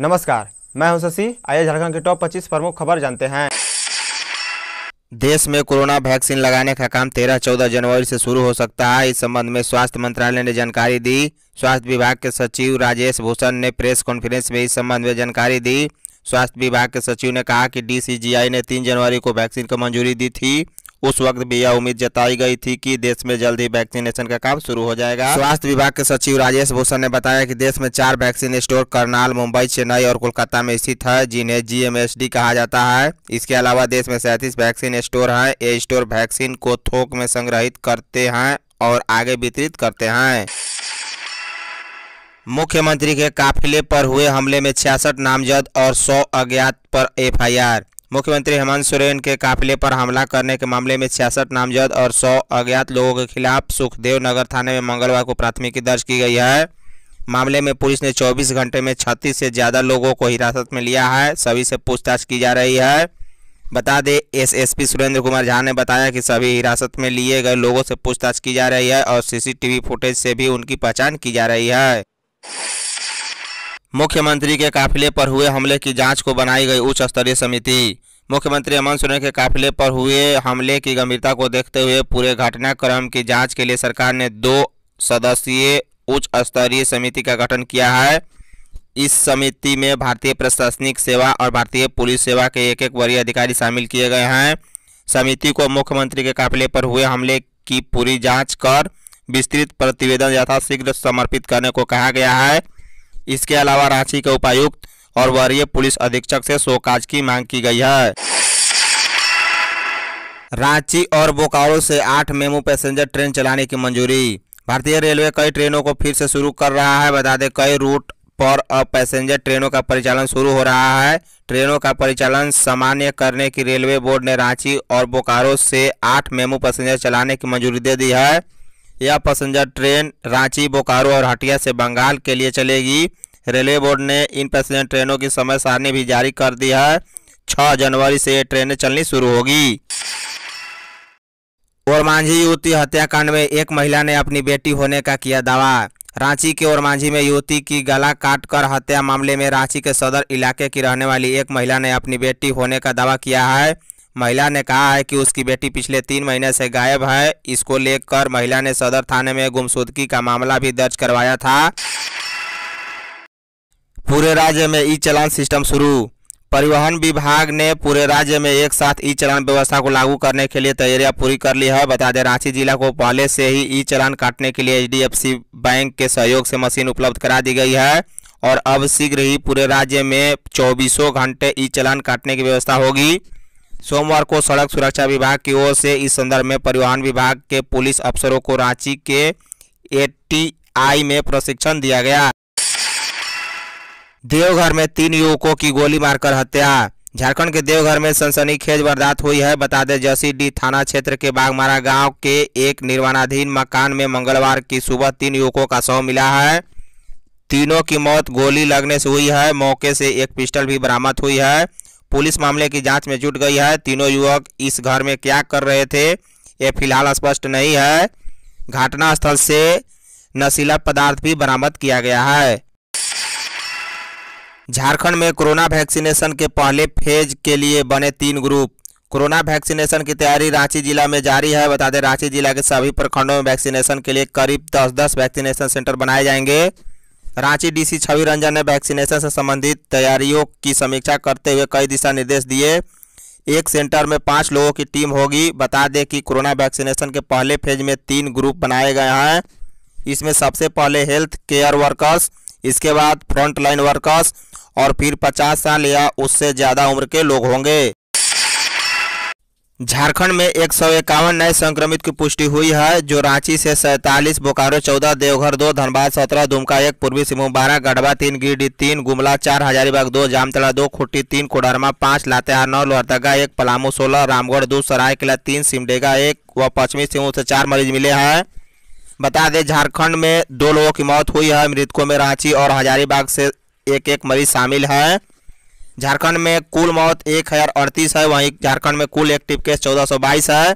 नमस्कार मैं हूं शशि आइए झारखंड के टॉप 25 प्रमुख खबर जानते हैं देश में कोरोना वैक्सीन लगाने का काम 13-14 जनवरी से शुरू हो सकता है इस संबंध में स्वास्थ्य मंत्रालय ने जानकारी दी स्वास्थ्य विभाग के सचिव राजेश भूषण ने प्रेस कॉन्फ्रेंस में इस संबंध में जानकारी दी स्वास्थ्य विभाग के सचिव ने कहा कि डी ने तीन जनवरी को वैक्सीन को मंजूरी दी थी उस वक्त भी यह उम्मीद जताई गई थी कि देश में जल्द ही वैक्सीनेशन का काम शुरू हो जाएगा स्वास्थ्य विभाग के सचिव राजेश भूषण ने बताया कि देश में चार वैक्सीन स्टोर करनाल मुंबई चेन्नई और कोलकाता में स्थित है जिन्हें जीएमएसडी कहा जाता है इसके अलावा देश में सैंतीस वैक्सीन स्टोर है ये स्टोर वैक्सीन को थोक में संग्रहित करते हैं और आगे वितरित करते हैं मुख्यमंत्री के काफिले पर हुए हमले में छियासठ नामजद और सौ अज्ञात पर एफआईआर मुख्यमंत्री हेमंत सोरेन के काफिले पर हमला करने के मामले में छियासठ नामजद और सौ अज्ञात लोगों के खिलाफ सुखदेव नगर थाने में मंगलवार को प्राथमिकी दर्ज की गई है मामले में पुलिस ने 24 घंटे में छत्तीस से ज़्यादा लोगों को हिरासत में लिया है सभी से पूछताछ की जा रही है बता दें एसएसपी सुरेंद्र कुमार झा ने बताया कि सभी हिरासत में लिए गए लोगों से पूछताछ की जा रही है और सीसीटीवी फुटेज से भी उनकी पहचान की जा रही है मुख्यमंत्री के काफिले पर हुए हमले की जांच को बनाई गई उच्च स्तरीय समिति मुख्यमंत्री हेमंत सोरेन के काफिले पर हुए हमले की गंभीरता को देखते हुए पूरे घटनाक्रम की जांच के लिए सरकार ने दो सदस्यीय उच्च स्तरीय समिति का गठन किया है इस समिति में भारतीय प्रशासनिक सेवा और भारतीय पुलिस सेवा के एक एक वरीय अधिकारी शामिल किए गए हैं समिति को मुख्यमंत्री के काफिले पर हुए हमले की पूरी जांच कर विस्तृत प्रतिवेदन यथाशीघ्र समर्पित करने को कहा गया है इसके अलावा रांची के उपायुक्त और वरीय पुलिस अधीक्षक से शोकाज की मांग की गई है रांची और बोकारो से आठ मेमू पैसेंजर ट्रेन चलाने की मंजूरी भारतीय रेलवे कई ट्रेनों को फिर से शुरू कर रहा है बता दें कई रूट पर अब पैसेंजर ट्रेनों का परिचालन शुरू हो रहा है ट्रेनों का परिचालन सामान्य करने की रेलवे बोर्ड ने रांची और बोकारो से आठ मेमू पैसेंजर चलाने की मंजूरी दे दी है यह पैसेंजर ट्रेन रांची बोकारो और हटिया से बंगाल के लिए चलेगी रेलवे बोर्ड ने इन पैसेंजर ट्रेनों की समय सारणी भी जारी कर दी है छः जनवरी से ट्रेनें चलनी शुरू होगी ओरमांझी युवती हत्याकांड में एक महिला ने अपनी बेटी होने का किया दावा रांची के ओरमांझी में युवती की गला काटकर हत्या मामले में रांची के सदर इलाके की रहने वाली एक महिला ने अपनी बेटी होने का दावा किया है महिला ने कहा है कि उसकी बेटी पिछले तीन महीने से गायब है इसको लेकर महिला ने सदर थाने में गुमसुदगी का मामला भी दर्ज करवाया था पूरे राज्य में ई चलान सिस्टम शुरू परिवहन विभाग ने पूरे राज्य में एक साथ ई चलान व्यवस्था को लागू करने के लिए तैयारियां पूरी कर ली है बता दें रांची जिला को पहले से ही ई चलान काटने के लिए एचडीएफसी बैंक के सहयोग से मशीन उपलब्ध करा दी गई है और अब शीघ्र ही पूरे राज्य में चौबीसों घंटे ई चलान काटने की व्यवस्था होगी सोमवार को सड़क सुरक्षा विभाग की ओर से इस संदर्भ में परिवहन विभाग के पुलिस अफसरों को रांची के ए में प्रशिक्षण दिया गया देवघर में तीन युवकों की गोली मारकर हत्या झारखंड के देवघर में सनसनीखेज वारदात हुई है बता दें जसी डी थाना क्षेत्र के बागमारा गांव के एक निर्माणाधीन मकान में मंगलवार की सुबह तीन युवकों का शव मिला है तीनों की मौत गोली लगने से हुई है मौके से एक पिस्टल भी बरामद हुई है पुलिस मामले की जांच में जुट गई है तीनों युवक इस घर में क्या कर रहे थे ये फिलहाल स्पष्ट नहीं है घटनास्थल से नशीला पदार्थ भी बरामद किया गया है झारखंड में कोरोना वैक्सीनेशन के पहले फेज के लिए बने तीन ग्रुप कोरोना वैक्सीनेशन की तैयारी रांची जिला में जारी है बता दें रांची जिला के सभी प्रखंडों में वैक्सीनेशन के लिए करीब दस दस वैक्सीनेशन सेंटर बनाए जाएंगे रांची डीसी छवि रंजन ने वैक्सीनेशन से संबंधित तैयारियों की समीक्षा करते हुए कई दिशा निर्देश दिए एक सेंटर में पाँच लोगों की टीम होगी बता दें कि कोरोना वैक्सीनेशन के पहले फेज में तीन ग्रुप बनाए गए हैं इसमें सबसे पहले हेल्थ केयर वर्कर्स इसके बाद फ्रंटलाइन वर्कर्स और फिर 50 साल या उससे ज़्यादा उम्र के लोग होंगे झारखंड में एक सौ इक्यावन नए संक्रमित की पुष्टि हुई है जो रांची से सैंतालीस बोकारो चौदह देवघर दो धनबाद सत्रह दुमका एक पूर्वी सिंहभूम बारह गढ़वा तीन गिरडी तीन गुमला चार हजारीबाग दो जामतला दो खुट्टी तीन कोडरमा पांच लातेहार नौ लोहरदगा एक पलामू सोलह रामगढ़ दो सरायकला तीन सिमडेगा एक व पश्चिमी सिंहभूम से चार मरीज मिले हैं बता दें झारखंड में दो लोगों की मौत हुई है मृतकों में रांची और हजारीबाग से एक एक मरीज शामिल है झारखंड में कुल मौत एक हजार अड़तीस है वहीं झारखंड में कुल एक्टिव केस चौदह सौ बाईस है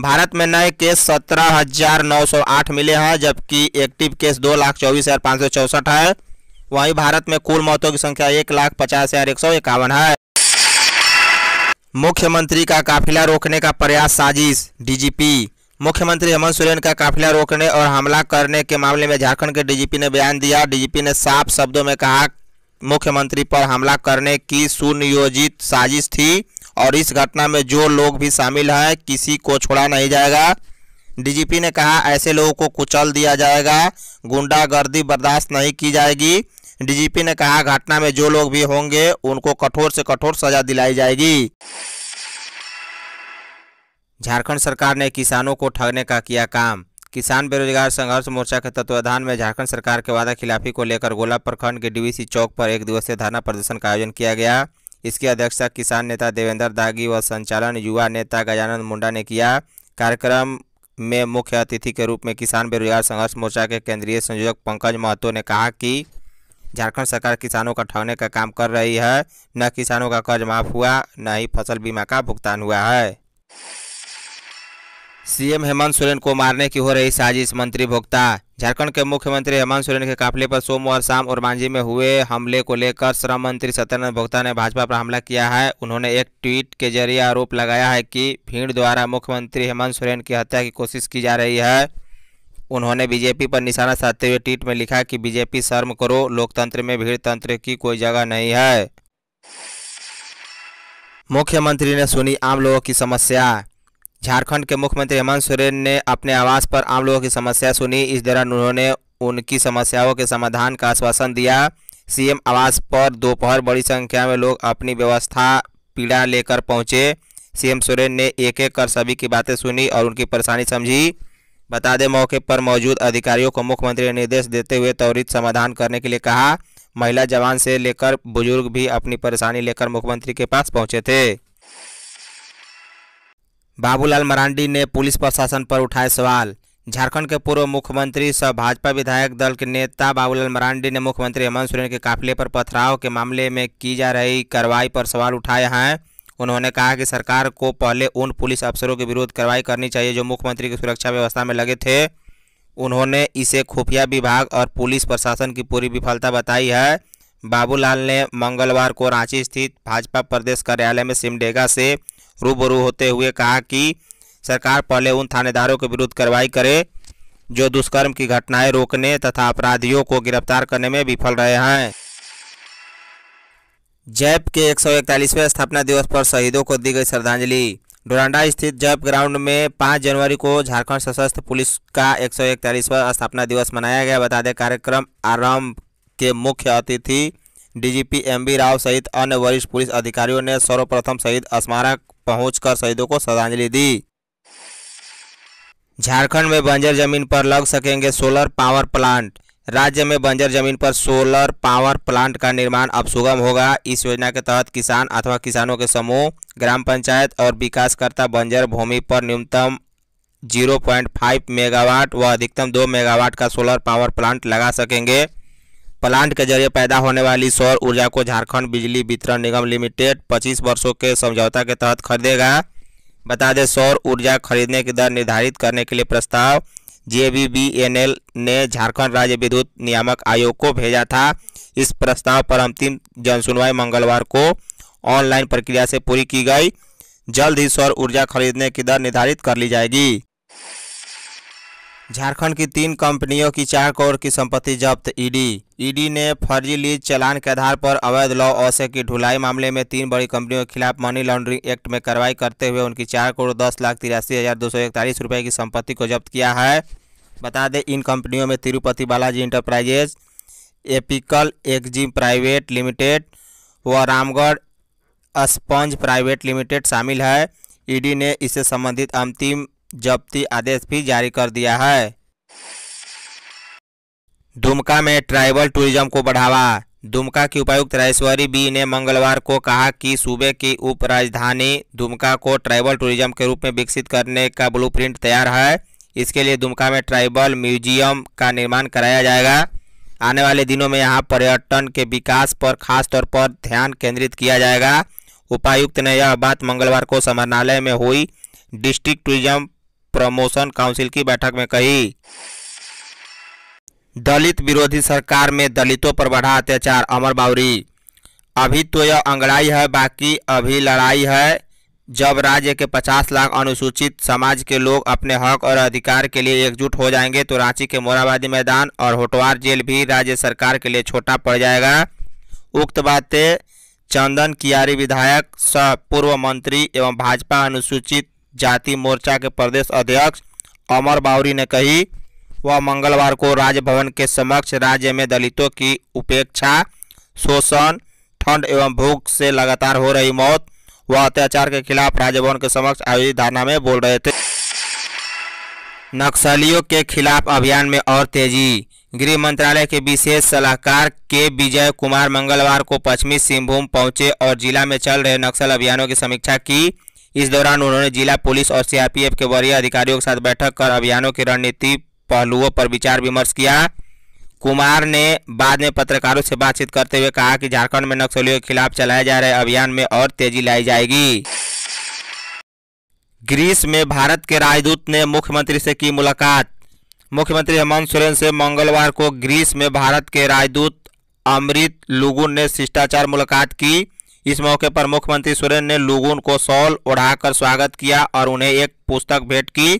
भारत में नए केस सत्रह हजार नौ सौ आठ मिले हैं जबकि एक्टिव केस दो लाख चौबीस हजार पाँच सौ चौसठ है वहीं भारत में कुल मौतों की संख्या एक लाख पचास हजार एक सौ इक्यावन है मुख्यमंत्री का काफिला रोकने का प्रयास साजिश डीजीपी मुख्यमंत्री हेमंत सोरेन का काफिला रोकने और हमला करने के मामले में झारखंड के डीजीपी ने बयान दिया डीजीपी ने साफ शब्दों में कहा मुख्यमंत्री पर हमला करने की सुनियोजित साजिश थी और इस घटना में जो लोग भी शामिल हैं किसी को छोड़ा नहीं जाएगा डीजीपी ने कहा ऐसे लोगों को कुचल दिया जाएगा गुंडागर्दी बर्दाश्त नहीं की जाएगी डीजीपी ने कहा घटना में जो लोग भी होंगे उनको कठोर से कठोर सजा दिलाई जाएगी झारखंड सरकार ने किसानों को ठगने का किया काम किसान बेरोजगार संघर्ष मोर्चा के तत्वाधान में झारखंड सरकार के वादा खिलाफी को लेकर गोला प्रखंड के डीवीसी चौक पर एक दिवसीय धरना प्रदर्शन का आयोजन किया गया इसकी अध्यक्षता किसान नेता देवेंद्र दागी व संचालन युवा नेता गजानंद मुंडा ने किया कार्यक्रम में मुख्य अतिथि के रूप में किसान बेरोजगार संघर्ष मोर्चा के केंद्रीय संयोजक पंकज महतो ने कहा कि झारखंड सरकार किसानों का ठगने का काम कर रही है न किसानों का कर्ज माफ हुआ न ही फसल बीमा का भुगतान हुआ है सीएम हेमंत सोरेन को मारने की हो रही साजिश मंत्री भोक्ता झारखंड के मुख्यमंत्री हेमंत सोरेन के काफिले पर सोमवार शाम और मांझी में हुए हमले को लेकर श्रम मंत्री सत्यानंद भोक्ता ने भाजपा पर हमला किया है उन्होंने एक ट्वीट के जरिए आरोप लगाया है कि भीड़ द्वारा मुख्यमंत्री हेमंत सोरेन की हत्या की कोशिश की जा रही है उन्होंने बीजेपी पर निशाना साधते हुए ट्वीट में लिखा कि बीजेपी शर्म करो लोकतंत्र में भीड़ तंत्र की कोई जगह नहीं है मुख्यमंत्री ने सुनी आम लोगों की समस्या झारखंड के मुख्यमंत्री हेमंत सोरेन ने अपने आवास पर आम लोगों की समस्या सुनी इस दौरान उन्होंने उनकी समस्याओं के समाधान का आश्वासन दिया सीएम आवास पर दोपहर बड़ी संख्या में लोग अपनी व्यवस्था पीड़ा लेकर पहुंचे सीएम सोरेन ने एक एक कर सभी की बातें सुनी और उनकी परेशानी समझी बता दें मौके पर मौजूद अधिकारियों को मुख्यमंत्री ने निर्देश देते हुए त्वरित समाधान करने के लिए कहा महिला जवान से लेकर बुजुर्ग भी अपनी परेशानी लेकर मुख्यमंत्री के पास पहुंचे थे बाबूलाल मरांडी ने पुलिस प्रशासन पर उठाए सवाल झारखंड के पूर्व मुख्यमंत्री सह भाजपा विधायक दल के नेता बाबूलाल मरांडी ने मुख्यमंत्री हेमंत सोरेन के काफिले पर पथराव के मामले में की जा रही कार्रवाई पर सवाल उठाए हैं उन्होंने कहा कि सरकार को पहले उन पुलिस अफसरों के विरुद्ध कार्रवाई करनी चाहिए जो मुख्यमंत्री की सुरक्षा व्यवस्था में लगे थे उन्होंने इसे खुफिया विभाग और पुलिस प्रशासन की पूरी विफलता बताई है बाबूलाल ने मंगलवार को रांची स्थित भाजपा प्रदेश कार्यालय में सिमडेगा से रूबरू होते हुए कहा कि सरकार पहले उन थानेदारों के विरुद्ध कार्रवाई करे जो दुष्कर्म की घटनाएं रोकने तथा अपराधियों को गिरफ्तार करने में विफल रहे हैं जैप के एक स्थापना दिवस पर शहीदों को दी गई श्रद्धांजलि डोरांडा स्थित जैप ग्राउंड में 5 जनवरी को झारखंड सशस्त्र पुलिस का एक स्थापना दिवस मनाया गया बता दें कार्यक्रम आरंभ के मुख्य अतिथि डीजीपी बी राव सहित अन्य वरिष्ठ पुलिस अधिकारियों ने सर्वप्रथम शहीद स्मारक पहुंचकर शहीदों को श्रद्धांजलि दी झारखंड में बंजर जमीन पर लग सकेंगे सोलर पावर प्लांट राज्य में बंजर जमीन पर सोलर पावर प्लांट का निर्माण अब सुगम होगा इस योजना के तहत किसान अथवा किसानों के समूह ग्राम पंचायत और विकासकर्ता बंजर भूमि पर न्यूनतम 0.5 मेगावाट व अधिकतम 2 मेगावाट का सोलर पावर प्लांट लगा सकेंगे प्लांट के जरिए पैदा होने वाली सौर ऊर्जा को झारखंड बिजली वितरण निगम लिमिटेड 25 वर्षों के समझौता के तहत खरीदेगा बता दें सौर ऊर्जा खरीदने की दर निर्धारित करने के लिए प्रस्ताव जे ने झारखंड राज्य विद्युत नियामक आयोग को भेजा था इस प्रस्ताव पर अंतिम जनसुनवाई मंगलवार को ऑनलाइन प्रक्रिया से पूरी की गई जल्द ही सौर ऊर्जा खरीदने की दर निर्धारित कर ली जाएगी झारखंड की तीन कंपनियों की चार करोड़ की संपत्ति जब्त ईडी ईडी ने फर्जी लीज चलान के आधार पर अवैध लॉ ओसे की ढुलाई मामले में तीन बड़ी कंपनियों के खिलाफ मनी लॉन्ड्रिंग एक्ट में कार्रवाई करते हुए उनकी चार करोड़ दस लाख तिरासी हज़ार दो सौ इकतालीस रुपये की संपत्ति को जब्त किया है बता दें इन कंपनियों में Tirupati Balaji enterprises Epical Exim private limited व रामगढ़ स्पंज प्राइवेट लिमिटेड शामिल है ईडी ने इससे संबंधित अंतिम जब्ती आदेश भी जारी कर दिया है दुमका में ट्राइबल टूरिज्म को बढ़ावा दुमका की उपायुक्त राजेश्वरी बी ने मंगलवार को कहा कि सूबे की उप राजधानी दुमका को ट्राइबल टूरिज्म के रूप में विकसित करने का ब्लूप्रिंट तैयार है इसके लिए दुमका में ट्राइबल म्यूजियम का निर्माण कराया जाएगा आने वाले दिनों में यहां पर्यटन के विकास पर खास तौर पर ध्यान केंद्रित किया जाएगा उपायुक्त ने यह बात मंगलवार को समरणालय में हुई डिस्ट्रिक्ट टूरिज्म प्रमोशन काउंसिल की बैठक में कही दलित विरोधी सरकार में दलितों पर बढ़ा अत्याचार अमर बावरी अभी तो यह अंगड़ाई है बाकी अभी लड़ाई है जब राज्य के 50 लाख अनुसूचित समाज के लोग अपने हक और अधिकार के लिए एकजुट हो जाएंगे तो रांची के मोराबादी मैदान और होटवार जेल भी राज्य सरकार के लिए छोटा पड़ जाएगा उक्त बातें चंदन कियारी विधायक सह पूर्व मंत्री एवं भाजपा अनुसूचित जाति मोर्चा के प्रदेश अध्यक्ष अमर बावरी ने कही वह मंगलवार को राजभवन के समक्ष राज्य में दलितों की उपेक्षा शोषण ठंड एवं भूख से लगातार हो रही मौत व अत्याचार के खिलाफ राजभवन के समक्ष आयोजित धारणा में बोल रहे थे नक्सलियों के खिलाफ अभियान में और तेजी गृह मंत्रालय के विशेष सलाहकार के विजय कुमार मंगलवार को पश्चिमी सिंहभूम पहुंचे और जिला में चल रहे नक्सल अभियानों की समीक्षा की इस दौरान उन्होंने जिला पुलिस और सीआरपीएफ के वरीय अधिकारियों के साथ बैठक कर अभियानों की रणनीति पहलुओं पर विचार विमर्श किया कुमार ने बाद में पत्रकारों से बातचीत करते हुए कहा कि झारखंड में नक्सलियों के खिलाफ चलाए जा रहे अभियान में और तेजी लाई जाएगी ग्रीस में भारत के राजदूत ने मुख्यमंत्री से की मुलाकात मुख्यमंत्री हेमंत सोरेन से मंगलवार को ग्रीस में भारत के राजदूत अमृत लुगुन ने शिष्टाचार मुलाकात की इस मौके पर मुख्यमंत्री सोरेन ने लोगों को सॉल ओढ़ाकर स्वागत किया और उन्हें एक पुस्तक भेंट की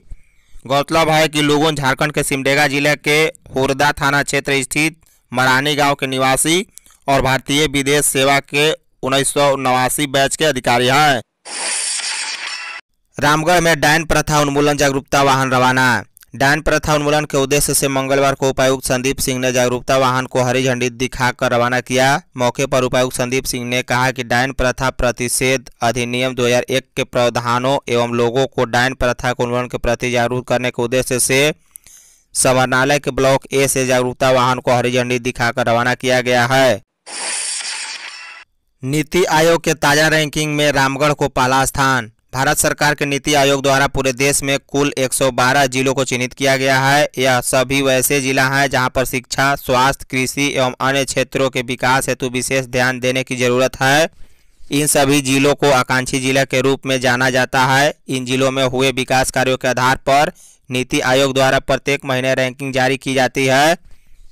गौरतलब है कि लोगों झारखंड के सिमडेगा जिले के होरदा थाना क्षेत्र स्थित मरानी गांव के निवासी और भारतीय विदेश सेवा के उन्नीस बैच के अधिकारी हैं रामगढ़ में डायन प्रथा उन्मूलन जागरूकता वाहन रवाना डायन प्रथा उन्मूलन के उद्देश्य से मंगलवार को उपायुक्त संदीप सिंह ने जागरूकता वाहन को हरी झंडी दिखाकर रवाना किया मौके पर उपायुक्त संदीप सिंह ने कहा कि डायन प्रथा प्रतिषेध अधिनियम 2001 के प्रावधानों एवं लोगों को डायन प्रथा के उन्मूलन के प्रति जागरूक करने के उद्देश्य से समरणालय के ब्लॉक ए से जागरूकता वाहन को हरी झंडी दिखाकर रवाना किया गया है नीति आयोग के ताजा रैंकिंग में रामगढ़ को पहला स्थान भारत सरकार के नीति आयोग द्वारा पूरे देश में कुल 112 जिलों को चिन्हित किया गया है यह सभी वैसे जिला हैं जहां पर शिक्षा स्वास्थ्य कृषि एवं अन्य क्षेत्रों के विकास हेतु विशेष ध्यान देने की जरूरत है इन सभी जिलों को आकांक्षी जिला के रूप में जाना जाता है इन जिलों में हुए विकास कार्यों के आधार पर नीति आयोग द्वारा प्रत्येक महीने रैंकिंग जारी की जाती है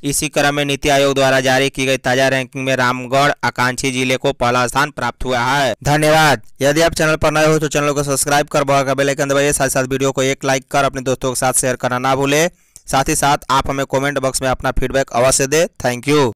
इसी क्रम में नीति आयोग द्वारा जारी की गई ताजा रैंकिंग में रामगढ़ आकांक्षी जिले को पहला स्थान प्राप्त हुआ है धन्यवाद यदि आप चैनल पर नए हो तो चैनल को सब्सक्राइब कर बहुत का बेलाइकन दबाइए साथ साथ वीडियो को एक लाइक कर अपने दोस्तों के साथ शेयर करना ना भूले साथ ही साथ आप हमें कॉमेंट बॉक्स में अपना फीडबैक अवश्य दे थैंक यू